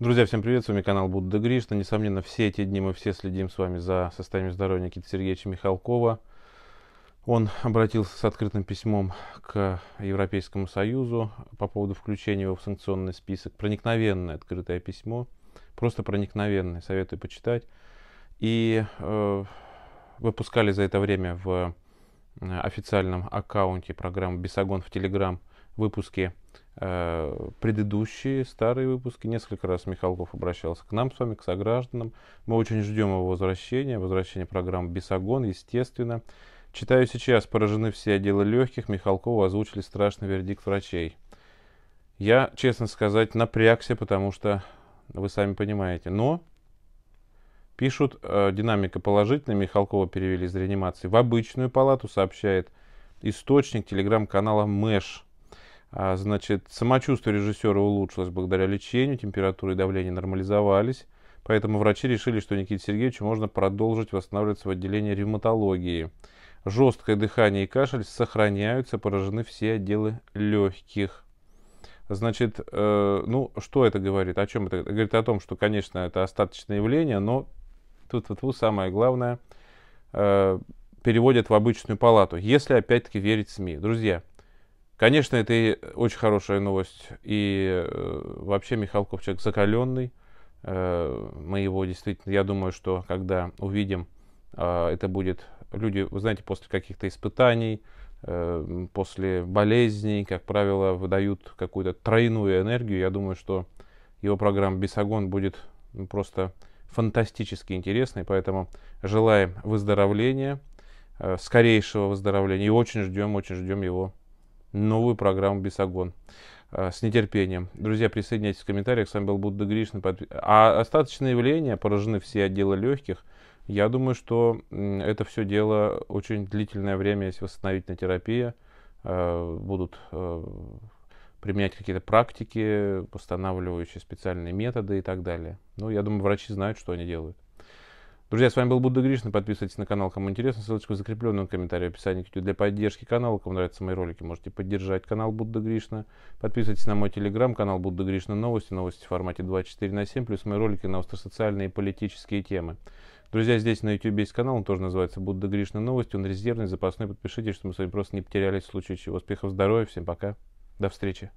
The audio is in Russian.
Друзья, всем привет, с вами канал Будда Гришна. Несомненно, все эти дни мы все следим с вами за состоянием здоровья Никиты Сергеевича Михалкова. Он обратился с открытым письмом к Европейскому Союзу по поводу включения его в санкционный список. Проникновенное открытое письмо, просто проникновенное, советую почитать. И э, выпускали за это время в э, официальном аккаунте программы «Бесогон» в Телеграм выпуски Э, предыдущие старые выпуски. Несколько раз Михалков обращался к нам с вами, к согражданам. Мы очень ждем его возвращения, возвращения программы «Бесогон», естественно. Читаю сейчас, поражены все отделы легких, Михалкову озвучили страшный вердикт врачей. Я, честно сказать, напрягся, потому что вы сами понимаете. Но пишут, э, динамика положительная, Михалкова перевели из реанимации в обычную палату, сообщает источник телеграм-канала «Мэш». А, значит, самочувствие режиссера улучшилось благодаря лечению, температура и давление нормализовались. Поэтому врачи решили, что Никите Сергеевичу можно продолжить восстанавливаться в отделении ревматологии. Жесткое дыхание и кашель сохраняются, поражены все отделы легких. Значит, э, ну, что это говорит? О чем это? это говорит о том, что, конечно, это остаточное явление, но тут вот самое главное э, переводят в обычную палату, если опять-таки верить СМИ. Друзья, Конечно, это и очень хорошая новость. И э, вообще Михалков человек закаленный. Э, мы его действительно, я думаю, что когда увидим, э, это будет... Люди, вы знаете, после каких-то испытаний, э, после болезней, как правило, выдают какую-то тройную энергию. Я думаю, что его программа «Бесогон» будет ну, просто фантастически интересной. Поэтому желаем выздоровления, э, скорейшего выздоровления. И очень ждем, очень ждем его новую программу Бесогон. Э, с нетерпением. Друзья, присоединяйтесь в комментариях. С вами был Будда Гришна, А остаточные явления поражены все отделы легких. Я думаю, что это все дело очень длительное время, есть восстановительная терапия. Э, будут э, применять какие-то практики, восстанавливающие специальные методы и так далее. Ну, я думаю, врачи знают, что они делают. Друзья, с вами был Будда Гришна. Подписывайтесь на канал, кому интересно. Ссылочку закрепленную в комментарии в описании к видео. Для поддержки канала, кому нравятся мои ролики, можете поддержать канал Будда Гришна. Подписывайтесь на мой телеграм, канал Будда Гришна новости, новости в формате 24 на 7, плюс мои ролики на остросоциальные и политические темы. Друзья, здесь на YouTube есть канал, он тоже называется Будда Гришна новости, он резервный, запасной. Подпишитесь, чтобы мы с вами просто не потерялись в случае чего. Успехов, здоровья, всем пока, до встречи.